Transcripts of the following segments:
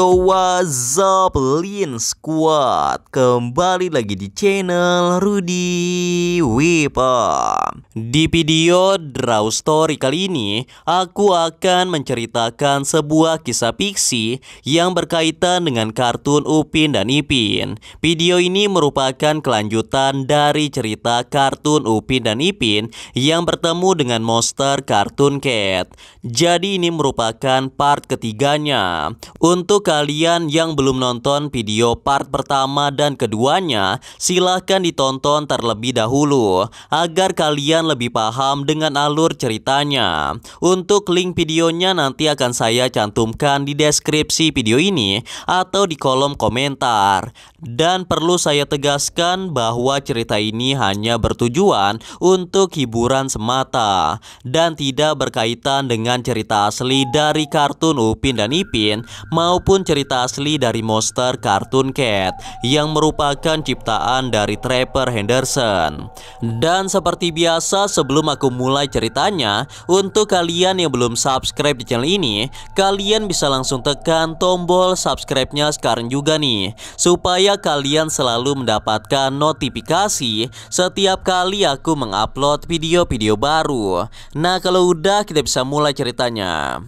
Yo what's up Lean Squad Kembali lagi di channel Rudy Wipom di video Draw Story kali ini, aku akan menceritakan sebuah kisah fiksi yang berkaitan dengan kartun Upin dan Ipin. Video ini merupakan kelanjutan dari cerita kartun Upin dan Ipin yang bertemu dengan monster kartun Cat. Jadi ini merupakan part ketiganya. Untuk kalian yang belum nonton video part pertama dan keduanya, silahkan ditonton terlebih dahulu agar kalian lebih paham dengan alur ceritanya. Untuk link videonya nanti akan saya cantumkan di deskripsi video ini atau di kolom komentar. Dan perlu saya tegaskan bahwa cerita ini hanya bertujuan untuk hiburan semata dan tidak berkaitan dengan cerita asli dari kartun Upin dan Ipin maupun cerita asli dari monster kartun Cat yang merupakan ciptaan dari Trapper Henderson. Dan seperti biasa rasa sebelum aku mulai ceritanya Untuk kalian yang belum subscribe di channel ini Kalian bisa langsung tekan tombol subscribe-nya sekarang juga nih Supaya kalian selalu mendapatkan notifikasi Setiap kali aku mengupload video-video baru Nah kalau udah kita bisa mulai ceritanya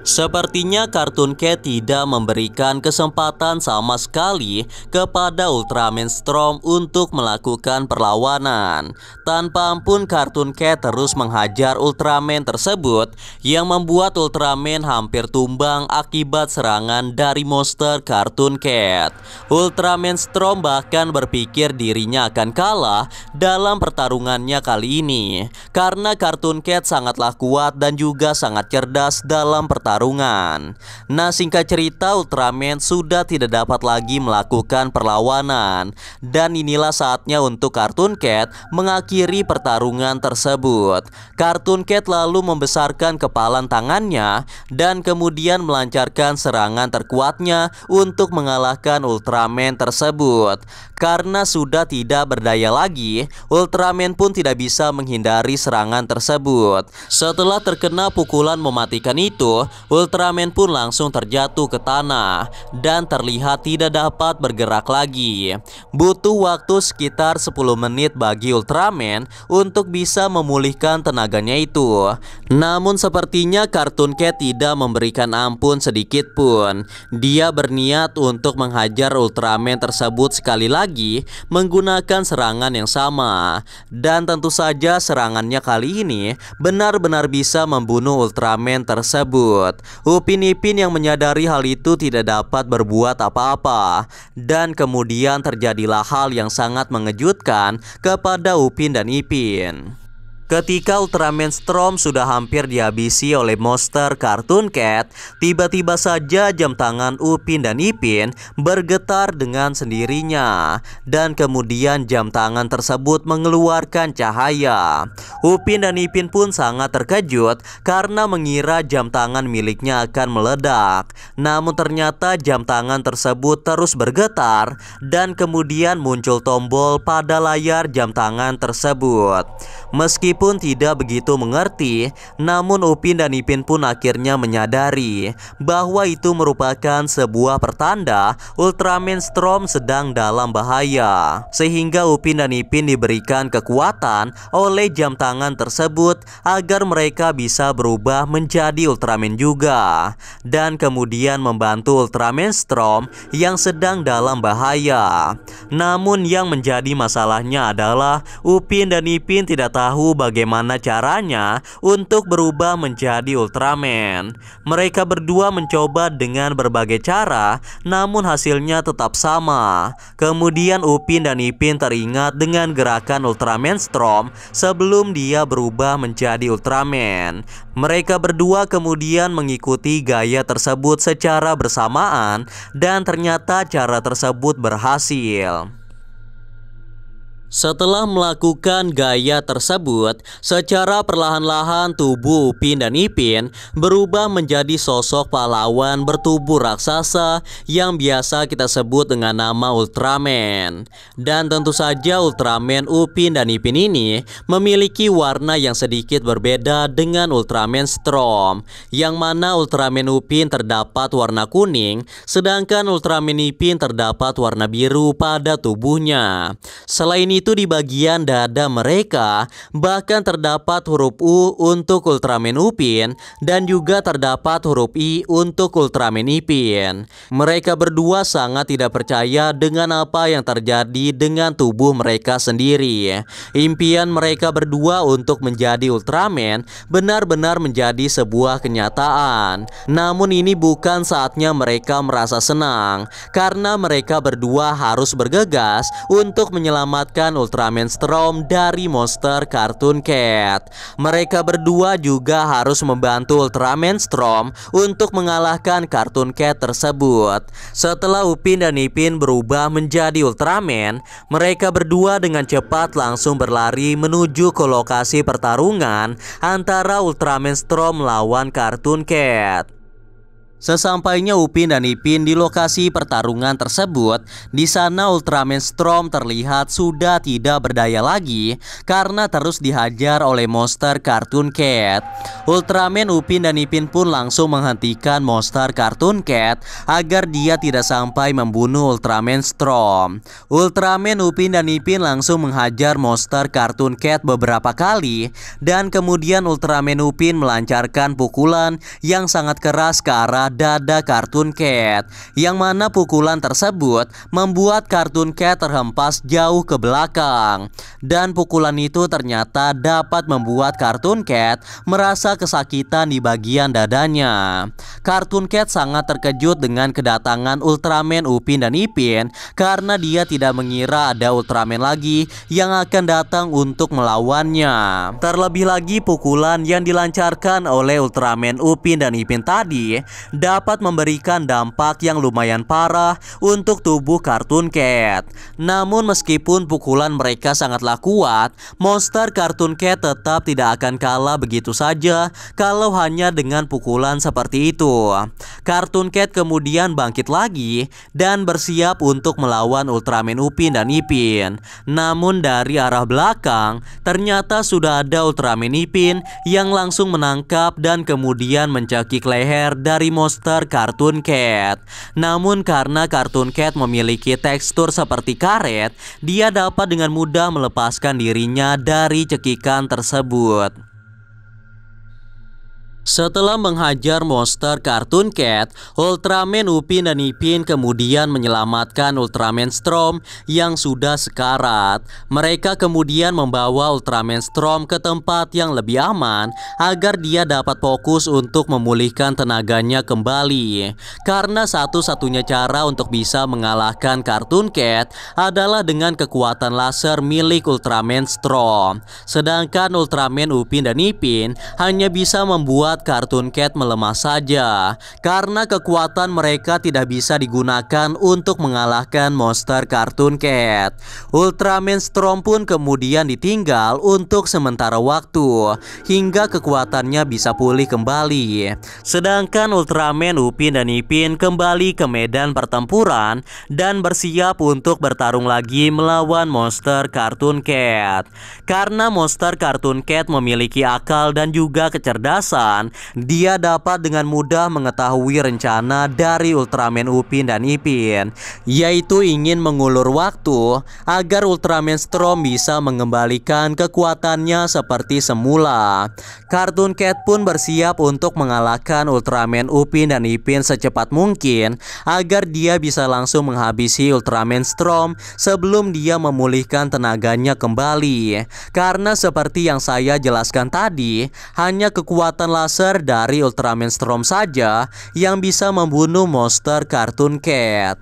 Sepertinya kartun Cat tidak memberikan kesempatan sama sekali kepada Ultraman Storm untuk melakukan perlawanan. Tanpa ampun kartun Cat terus menghajar Ultraman tersebut yang membuat Ultraman hampir tumbang akibat serangan dari monster kartun Cat. Ultraman Storm bahkan berpikir dirinya akan kalah dalam pertarungannya kali ini karena kartun Cat sangatlah kuat dan juga sangat cerdas dalam pertarungan pertarungan. Nah singkat cerita Ultraman sudah tidak dapat lagi melakukan perlawanan dan inilah saatnya untuk Cartoon Cat mengakhiri pertarungan tersebut. Cartoon Cat lalu membesarkan kepalan tangannya dan kemudian melancarkan serangan terkuatnya untuk mengalahkan Ultraman tersebut. Karena sudah tidak berdaya lagi, Ultraman pun tidak bisa menghindari serangan tersebut. Setelah terkena pukulan mematikan itu, Ultraman pun langsung terjatuh ke tanah dan terlihat tidak dapat bergerak lagi. Butuh waktu sekitar 10 menit bagi Ultraman untuk bisa memulihkan tenaganya itu. Namun sepertinya kartun Cat tidak memberikan ampun sedikit pun. Dia berniat untuk menghajar Ultraman tersebut sekali lagi menggunakan serangan yang sama. Dan tentu saja serangannya kali ini benar-benar bisa membunuh Ultraman tersebut tersebut. Upin Ipin yang menyadari hal itu tidak dapat berbuat apa-apa dan kemudian terjadilah hal yang sangat mengejutkan kepada Upin dan Ipin. Ketika Ultraman Storm sudah hampir dihabisi oleh monster Cartoon Cat, tiba-tiba saja jam tangan Upin dan Ipin bergetar dengan sendirinya dan kemudian jam tangan tersebut mengeluarkan cahaya. Upin dan Ipin pun sangat terkejut karena mengira jam tangan miliknya akan meledak. Namun ternyata jam tangan tersebut terus bergetar dan kemudian muncul tombol pada layar jam tangan tersebut. Meskipun tidak begitu mengerti, namun Upin dan Ipin pun akhirnya menyadari bahwa itu merupakan sebuah pertanda Ultraman Storm sedang dalam bahaya. Sehingga Upin dan Ipin diberikan kekuatan oleh jam tangan tersebut agar mereka bisa berubah menjadi Ultraman juga dan kemudian membantu Ultraman Storm yang sedang dalam bahaya. Namun yang menjadi masalahnya adalah Upin dan Ipin tidak tahu tahu bagaimana caranya untuk berubah menjadi Ultraman. Mereka berdua mencoba dengan berbagai cara, namun hasilnya tetap sama. Kemudian Upin dan Ipin teringat dengan gerakan Ultraman Storm sebelum dia berubah menjadi Ultraman. Mereka berdua kemudian mengikuti gaya tersebut secara bersamaan dan ternyata cara tersebut berhasil. Setelah melakukan gaya tersebut, secara perlahan-lahan tubuh Upin dan Ipin berubah menjadi sosok pahlawan bertubuh raksasa yang biasa kita sebut dengan nama Ultraman. Dan tentu saja Ultraman Upin dan Ipin ini memiliki warna yang sedikit berbeda dengan Ultraman Storm yang mana Ultraman Upin terdapat warna kuning, sedangkan Ultraman Ipin terdapat warna biru pada tubuhnya. Selain itu, itu di bagian dada mereka bahkan terdapat huruf U untuk Ultraman Upin dan juga terdapat huruf I untuk Ultraman Ipin. Mereka berdua sangat tidak percaya dengan apa yang terjadi dengan tubuh mereka sendiri. Impian mereka berdua untuk menjadi Ultraman benar-benar menjadi sebuah kenyataan. Namun ini bukan saatnya mereka merasa senang karena mereka berdua harus bergegas untuk menyelamatkan dan Ultraman Storm dari monster Cartoon Cat. Mereka berdua juga harus membantu Ultraman Storm untuk mengalahkan Cartoon Cat tersebut. Setelah Upin dan Ipin berubah menjadi Ultraman, mereka berdua dengan cepat langsung berlari menuju ke lokasi pertarungan antara Ultraman Storm lawan Cartoon Cat. Sesampainya Upin dan Ipin di lokasi pertarungan tersebut, di sana Ultraman Storm terlihat sudah tidak berdaya lagi karena terus dihajar oleh monster kartun Cat. Ultraman Upin dan Ipin pun langsung menghentikan monster kartun Cat agar dia tidak sampai membunuh Ultraman Storm. Ultraman Upin dan Ipin langsung menghajar monster kartun Cat beberapa kali dan kemudian Ultraman Upin melancarkan pukulan yang sangat keras ke arah dada kartun Cat yang mana pukulan tersebut membuat kartun Cat terhempas jauh ke belakang dan pukulan itu ternyata dapat membuat kartun Cat merasa kesakitan di bagian dadanya. Kartun Cat sangat terkejut dengan kedatangan Ultraman Upin dan Ipin karena dia tidak mengira ada Ultraman lagi yang akan datang untuk melawannya. Terlebih lagi pukulan yang dilancarkan oleh Ultraman Upin dan Ipin tadi dapat memberikan dampak yang lumayan parah untuk tubuh Kartun Cat. Namun meskipun pukulan mereka sangatlah kuat, monster Kartun Cat tetap tidak akan kalah begitu saja kalau hanya dengan pukulan seperti itu. Kartun Cat kemudian bangkit lagi dan bersiap untuk melawan Ultraman Upin dan Ipin. Namun dari arah belakang, ternyata sudah ada Ultraman Ipin yang langsung menangkap dan kemudian mencekik leher dari monster Kartun Cat. Namun karena Kartun Cat memiliki tekstur seperti karet, dia dapat dengan mudah melepaskan dirinya dari cekikan tersebut. Setelah menghajar monster kartun Cat, Ultraman Upin dan Ipin kemudian menyelamatkan Ultraman storm yang sudah sekarat. Mereka kemudian membawa Ultraman storm ke tempat yang lebih aman agar dia dapat fokus untuk memulihkan tenaganya kembali. Karena satu-satunya cara untuk bisa mengalahkan kartun Cat adalah dengan kekuatan laser milik Ultraman storm Sedangkan Ultraman Upin dan Ipin hanya bisa membuat membuat kartun Cat melemah saja karena kekuatan mereka tidak bisa digunakan untuk mengalahkan monster kartun Cat. Ultraman Storm pun kemudian ditinggal untuk sementara waktu hingga kekuatannya bisa pulih kembali. Sedangkan Ultraman Upin dan Ipin kembali ke medan pertempuran dan bersiap untuk bertarung lagi melawan monster kartun Cat. Karena monster kartun Cat memiliki akal dan juga kecerdasan Ultraman, dia dapat dengan mudah mengetahui rencana dari Ultraman Upin dan Ipin, yaitu ingin mengulur waktu agar Ultraman Storm bisa mengembalikan kekuatannya seperti semula. Kartun Cat pun bersiap untuk mengalahkan Ultraman Upin dan Ipin secepat mungkin agar dia bisa langsung menghabisi Ultraman Storm sebelum dia memulihkan tenaganya kembali. Karena seperti yang saya jelaskan tadi, hanya kekuatan laser laser dari Ultraman Storm saja yang bisa membunuh monster kartun Cat.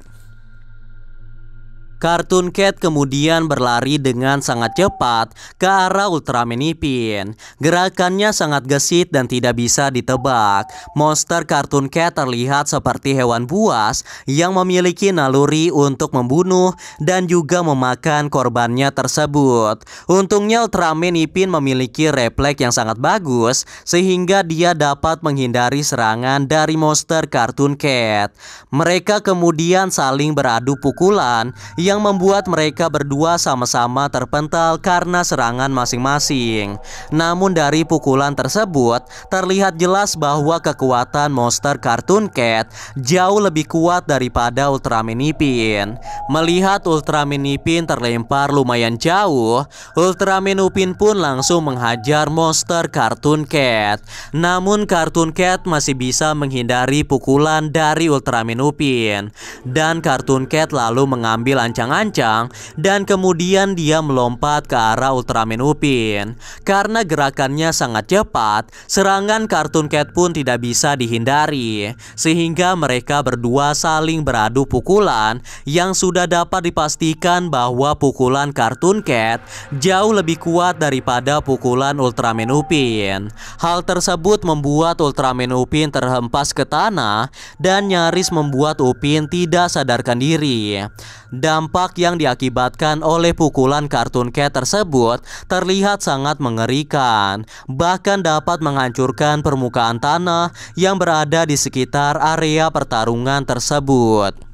Kartun Cat kemudian berlari dengan sangat cepat ke arah Ultraman Ipin. Gerakannya sangat gesit dan tidak bisa ditebak. Monster Kartun Cat terlihat seperti hewan buas yang memiliki naluri untuk membunuh dan juga memakan korbannya tersebut. Untungnya Ultraman Ipin memiliki refleks yang sangat bagus sehingga dia dapat menghindari serangan dari monster Kartun Cat. Mereka kemudian saling beradu pukulan yang membuat mereka berdua sama-sama terpental karena serangan masing-masing. Namun dari pukulan tersebut, terlihat jelas bahwa kekuatan monster Cartoon Cat jauh lebih kuat daripada Ultraman Upin. Melihat Ultraman Upin terlempar lumayan jauh, Ultraman Upin pun langsung menghajar monster Cartoon Cat. Namun Cartoon Cat masih bisa menghindari pukulan dari Ultraman Upin dan Cartoon Cat lalu mengambil ancaman ancang ancang dan kemudian dia melompat ke arah Ultraman Upin. Karena gerakannya sangat cepat, serangan kartun Cat pun tidak bisa dihindari sehingga mereka berdua saling beradu pukulan yang sudah dapat dipastikan bahwa pukulan kartun Cat jauh lebih kuat daripada pukulan Ultraman Upin. Hal tersebut membuat Ultraman Upin terhempas ke tanah dan nyaris membuat Upin tidak sadarkan diri. Dan Dampak yang diakibatkan oleh pukulan kartun cat tersebut terlihat sangat mengerikan, bahkan dapat menghancurkan permukaan tanah yang berada di sekitar area pertarungan tersebut.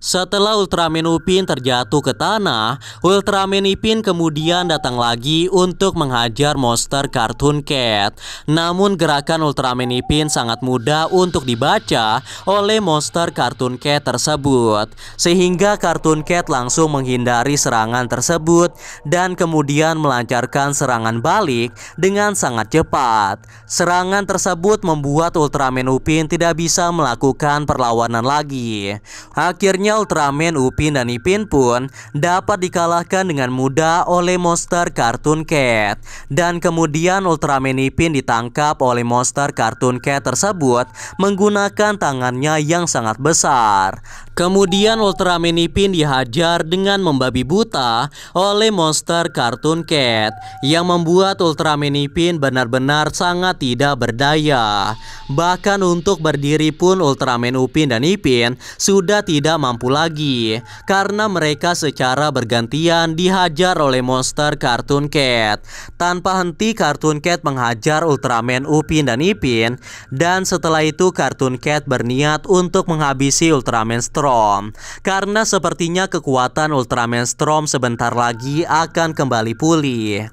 Setelah Ultraman Upin terjatuh ke tanah, Ultraman Ipin kemudian datang lagi untuk menghajar monster kartun Cat. Namun gerakan Ultraman Ipin sangat mudah untuk dibaca oleh monster kartun Cat tersebut, sehingga kartun Cat langsung menghindari serangan tersebut dan kemudian melancarkan serangan balik dengan sangat cepat. Serangan tersebut membuat Ultraman Upin tidak bisa melakukan perlawanan lagi. Akhirnya Ultraman Upin dan Ipin pun dapat dikalahkan dengan mudah oleh monster Cartoon Cat. Dan kemudian Ultraman Ipin ditangkap oleh monster Cartoon Cat tersebut menggunakan tangannya yang sangat besar. Kemudian Ultraman Ipin dihajar dengan membabi buta oleh monster Cartoon Cat yang membuat Ultraman Ipin benar-benar sangat tidak berdaya. Bahkan untuk berdiri pun Ultraman Upin dan Ipin sudah tidak mampu mampu lagi karena mereka secara bergantian dihajar oleh monster kartun Cat. Tanpa henti kartun Cat menghajar Ultraman Upin dan Ipin dan setelah itu kartun Cat berniat untuk menghabisi Ultraman Storm karena sepertinya kekuatan Ultraman Storm sebentar lagi akan kembali pulih.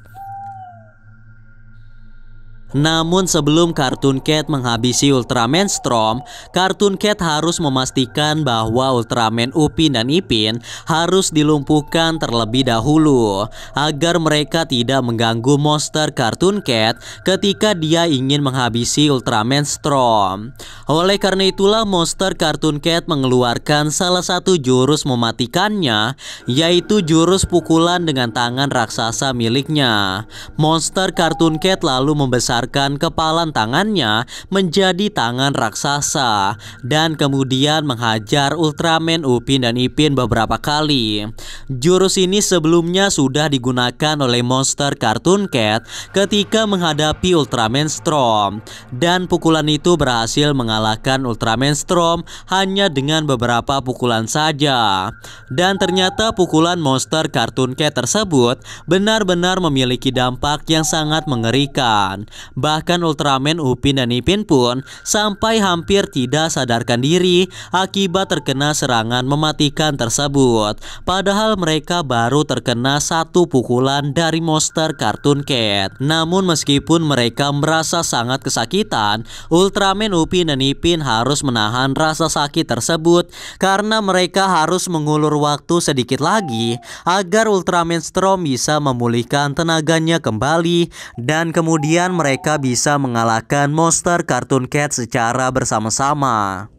Namun sebelum kartun Cat menghabisi Ultraman Storm, kartun Cat harus memastikan bahwa Ultraman Upin dan Ipin harus dilumpuhkan terlebih dahulu agar mereka tidak mengganggu monster kartun Cat ketika dia ingin menghabisi Ultraman Storm. Oleh karena itulah monster kartun Cat mengeluarkan salah satu jurus mematikannya yaitu jurus pukulan dengan tangan raksasa miliknya. Monster kartun Cat lalu membesar membesarkan kepalan tangannya menjadi tangan raksasa dan kemudian menghajar Ultraman Upin dan Ipin beberapa kali. Jurus ini sebelumnya sudah digunakan oleh monster Cartoon Cat ketika menghadapi Ultraman Storm dan pukulan itu berhasil mengalahkan Ultraman Storm hanya dengan beberapa pukulan saja. Dan ternyata pukulan monster Cartoon Cat tersebut benar-benar memiliki dampak yang sangat mengerikan Bahkan Ultraman Upin dan Ipin pun sampai hampir tidak sadarkan diri akibat terkena serangan mematikan tersebut. Padahal mereka baru terkena satu pukulan dari monster kartun Cat. Namun meskipun mereka merasa sangat kesakitan, Ultraman Upin dan Ipin harus menahan rasa sakit tersebut karena mereka harus mengulur waktu sedikit lagi agar Ultraman Storm bisa memulihkan tenaganya kembali dan kemudian mereka mereka bisa mengalahkan monster kartun cat secara bersama-sama.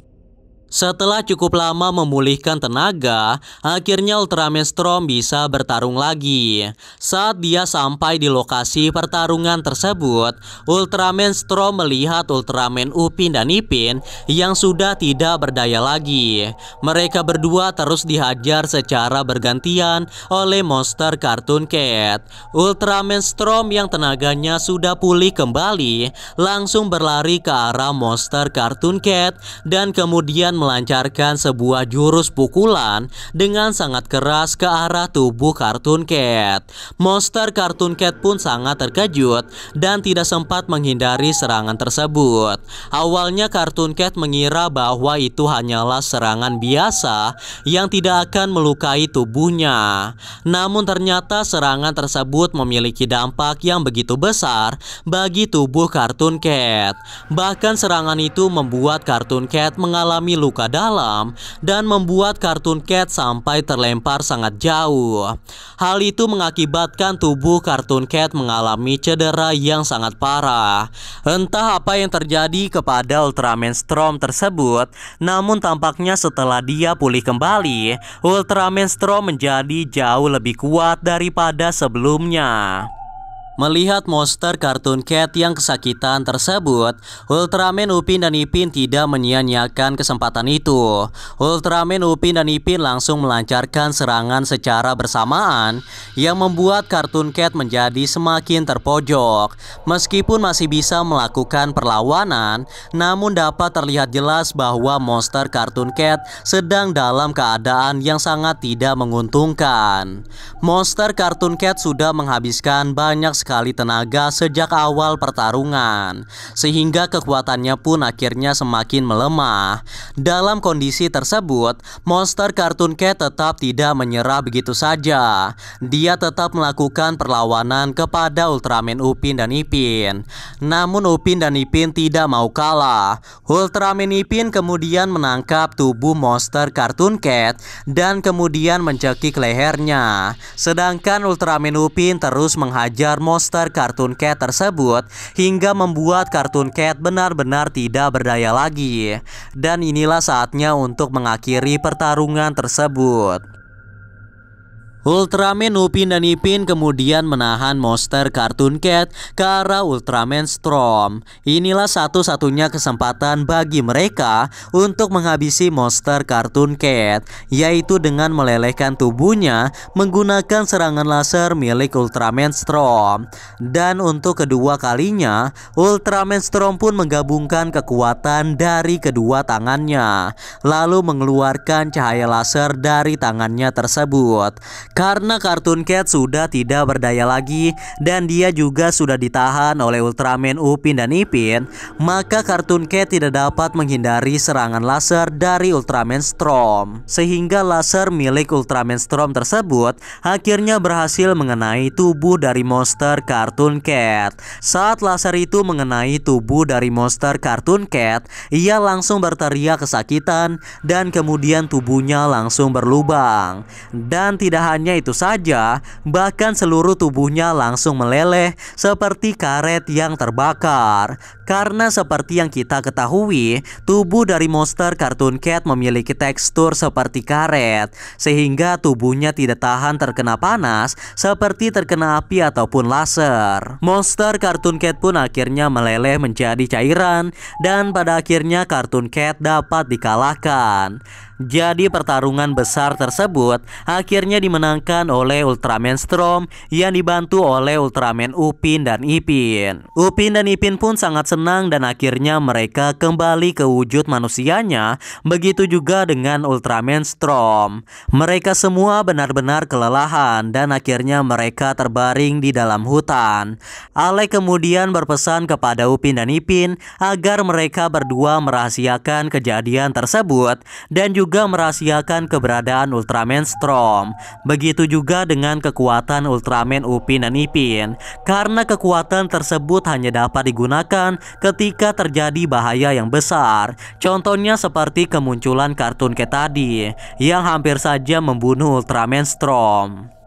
Setelah cukup lama memulihkan tenaga, akhirnya Ultraman Storm bisa bertarung lagi. Saat dia sampai di lokasi pertarungan tersebut, Ultraman Storm melihat Ultraman Upin dan Ipin yang sudah tidak berdaya lagi. Mereka berdua terus dihajar secara bergantian oleh monster kartun Cat. Ultraman Storm yang tenaganya sudah pulih kembali, langsung berlari ke arah monster kartun Cat dan kemudian melancarkan sebuah jurus pukulan dengan sangat keras ke arah tubuh kartun Cat. Monster kartun Cat pun sangat terkejut dan tidak sempat menghindari serangan tersebut. Awalnya kartun Cat mengira bahwa itu hanyalah serangan biasa yang tidak akan melukai tubuhnya. Namun ternyata serangan tersebut memiliki dampak yang begitu besar bagi tubuh kartun Cat. Bahkan serangan itu membuat kartun Cat mengalami luka luka dalam dan membuat kartun Cat sampai terlempar sangat jauh. Hal itu mengakibatkan tubuh kartun Cat mengalami cedera yang sangat parah. Entah apa yang terjadi kepada Ultraman Storm tersebut, namun tampaknya setelah dia pulih kembali, Ultraman Storm menjadi jauh lebih kuat daripada sebelumnya. Melihat monster kartun Cat yang kesakitan tersebut, Ultraman Upin dan Ipin tidak menyia-nyiakan kesempatan itu. Ultraman Upin dan Ipin langsung melancarkan serangan secara bersamaan yang membuat kartun Cat menjadi semakin terpojok. Meskipun masih bisa melakukan perlawanan, namun dapat terlihat jelas bahwa monster kartun Cat sedang dalam keadaan yang sangat tidak menguntungkan. Monster kartun Cat sudah menghabiskan banyak sekali tenaga sejak awal pertarungan Sehingga kekuatannya pun akhirnya semakin melemah Dalam kondisi tersebut, monster kartun Cat tetap tidak menyerah begitu saja Dia tetap melakukan perlawanan kepada Ultraman Upin dan Ipin Namun Upin dan Ipin tidak mau kalah Ultraman Ipin kemudian menangkap tubuh monster kartun Cat Dan kemudian mencekik lehernya Sedangkan Ultraman Upin terus menghajar monster monster kartun Cat tersebut hingga membuat kartun Cat benar-benar tidak berdaya lagi. Dan inilah saatnya untuk mengakhiri pertarungan tersebut. Ultraman Upin dan Ipin kemudian menahan monster kartun Cat ke arah Ultraman Storm. Inilah satu-satunya kesempatan bagi mereka untuk menghabisi monster kartun Cat, yaitu dengan melelehkan tubuhnya menggunakan serangan laser milik Ultraman Storm. Dan untuk kedua kalinya, Ultraman Storm pun menggabungkan kekuatan dari kedua tangannya, lalu mengeluarkan cahaya laser dari tangannya tersebut. Karena kartun Cat sudah tidak berdaya lagi dan dia juga sudah ditahan oleh Ultraman Upin dan Ipin, maka kartun Cat tidak dapat menghindari serangan laser dari Ultraman Storm. Sehingga laser milik Ultraman Storm tersebut akhirnya berhasil mengenai tubuh dari monster kartun Cat. Saat laser itu mengenai tubuh dari monster kartun Cat, ia langsung berteriak kesakitan dan kemudian tubuhnya langsung berlubang. Dan tidak hanya hanya itu saja, bahkan seluruh tubuhnya langsung meleleh seperti karet yang terbakar. Karena seperti yang kita ketahui, tubuh dari monster kartun cat memiliki tekstur seperti karet, sehingga tubuhnya tidak tahan terkena panas seperti terkena api ataupun laser. Monster kartun cat pun akhirnya meleleh menjadi cairan, dan pada akhirnya kartun cat dapat dikalahkan. Jadi pertarungan besar tersebut akhirnya dimenangkan oleh Ultraman Storm yang dibantu oleh Ultraman Upin dan Ipin. Upin dan Ipin pun sangat senang senang dan akhirnya mereka kembali ke wujud manusianya. Begitu juga dengan Ultraman Storm. Mereka semua benar-benar kelelahan dan akhirnya mereka terbaring di dalam hutan. Ale kemudian berpesan kepada Upin dan Ipin agar mereka berdua merahasiakan kejadian tersebut dan juga merahasiakan keberadaan Ultraman Storm. Begitu juga dengan kekuatan Ultraman Upin dan Ipin karena kekuatan tersebut hanya dapat digunakan ketika terjadi bahaya yang besar. Contohnya seperti kemunculan kartun ke tadi yang hampir saja membunuh Ultraman Storm.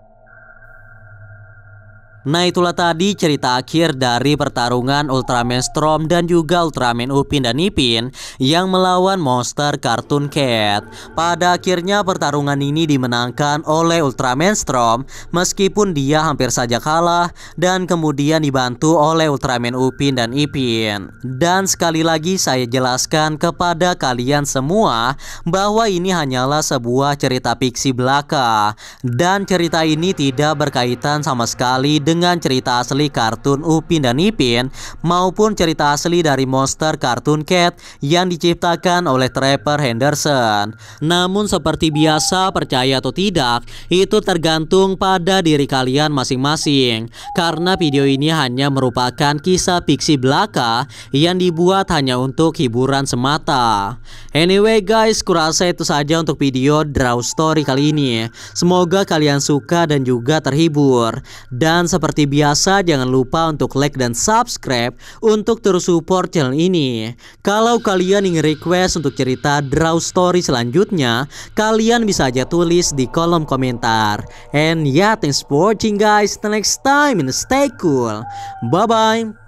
Nah itulah tadi cerita akhir dari pertarungan Ultraman Storm dan juga Ultraman Upin dan Ipin yang melawan monster kartun Cat. Pada akhirnya pertarungan ini dimenangkan oleh Ultraman Storm meskipun dia hampir saja kalah dan kemudian dibantu oleh Ultraman Upin dan Ipin. Dan sekali lagi saya jelaskan kepada kalian semua bahwa ini hanyalah sebuah cerita fiksi belaka dan cerita ini tidak berkaitan sama sekali dengan dengan cerita asli kartun Upin dan Ipin maupun cerita asli dari monster kartun Cat yang diciptakan oleh Trevor Henderson. Namun seperti biasa percaya atau tidak itu tergantung pada diri kalian masing-masing karena video ini hanya merupakan kisah fiksi belaka yang dibuat hanya untuk hiburan semata. Anyway guys, kurasa itu saja untuk video Draw Story kali ini. Semoga kalian suka dan juga terhibur. Dan seperti biasa jangan lupa untuk like dan subscribe untuk terus support channel ini. Kalau kalian ingin request untuk cerita draw story selanjutnya, kalian bisa aja tulis di kolom komentar. And yeah, thanks for watching guys. The next time and stay cool. Bye bye.